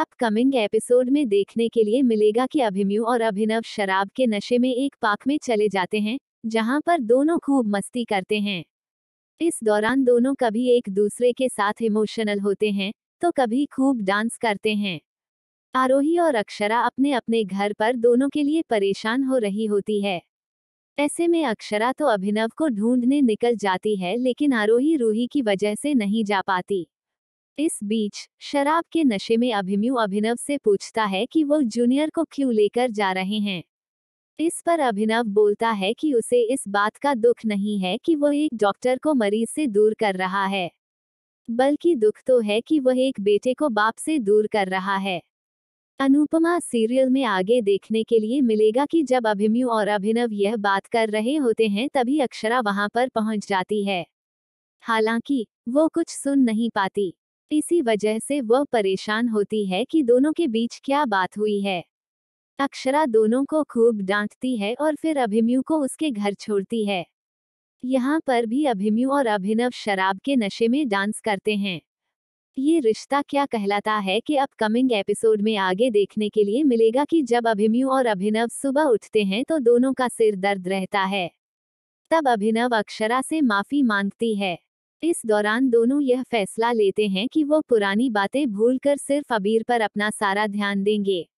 upcoming episode में देखने के लिए मिलेगा कि अभिमयू और अभिनव शराब के नशे में एक पार्क में चले जाते हैं जहां पर दोनों खूब मस्ती करते हैं इस दौरान दोनों कभी एक दूसरे के साथ इमोशनल होते हैं तो कभी खूब डांस करते हैं आरोही और अक्षरा अपने अपने घर पर दोनों के लिए परेशान हो रही होती है ऐसे में अक्षरा तो अभिनव को ढूंढने निकल जाती है लेकिन आरोही रूही की वजह से नहीं जा पाती इस बीच शराब के नशे में अभिमयु अभिनव से पूछता है कि वो जूनियर को क्यों लेकर जा रहे हैं इस पर अभिनव बोलता है कि उसे इस बात का दुख नहीं है कि वह एक डॉक्टर को मरीज से दूर कर रहा है बल्कि दुख तो है कि वह एक बेटे को बाप से दूर कर रहा है अनुपमा सीरियल में आगे देखने के लिए मिलेगा कि जब अभिमयु और अभिनव यह बात कर रहे होते हैं तभी अक्षरा वहां पर पहुंच जाती है हालांकि वो कुछ सुन नहीं पाती इसी वजह से वह परेशान होती है कि दोनों के बीच क्या बात हुई है अक्षरा दोनों को खूब डांटती है और फिर अभिमन्यु को उसके घर छोड़ती है यहाँ पर भी अभिमन्यु और अभिनव शराब के नशे में डांस करते हैं ये रिश्ता क्या कहलाता है कि अपकमिंग एपिसोड में आगे देखने के लिए मिलेगा कि जब अभिमन्यु और अभिनव सुबह उठते हैं तो दोनों का सिर दर्द रहता है तब अभिनव अक्षरा से माफी मांगती है इस दौरान दोनों यह फैसला लेते हैं कि वो पुरानी बातें भूलकर सिर्फ अबीर पर अपना सारा ध्यान देंगे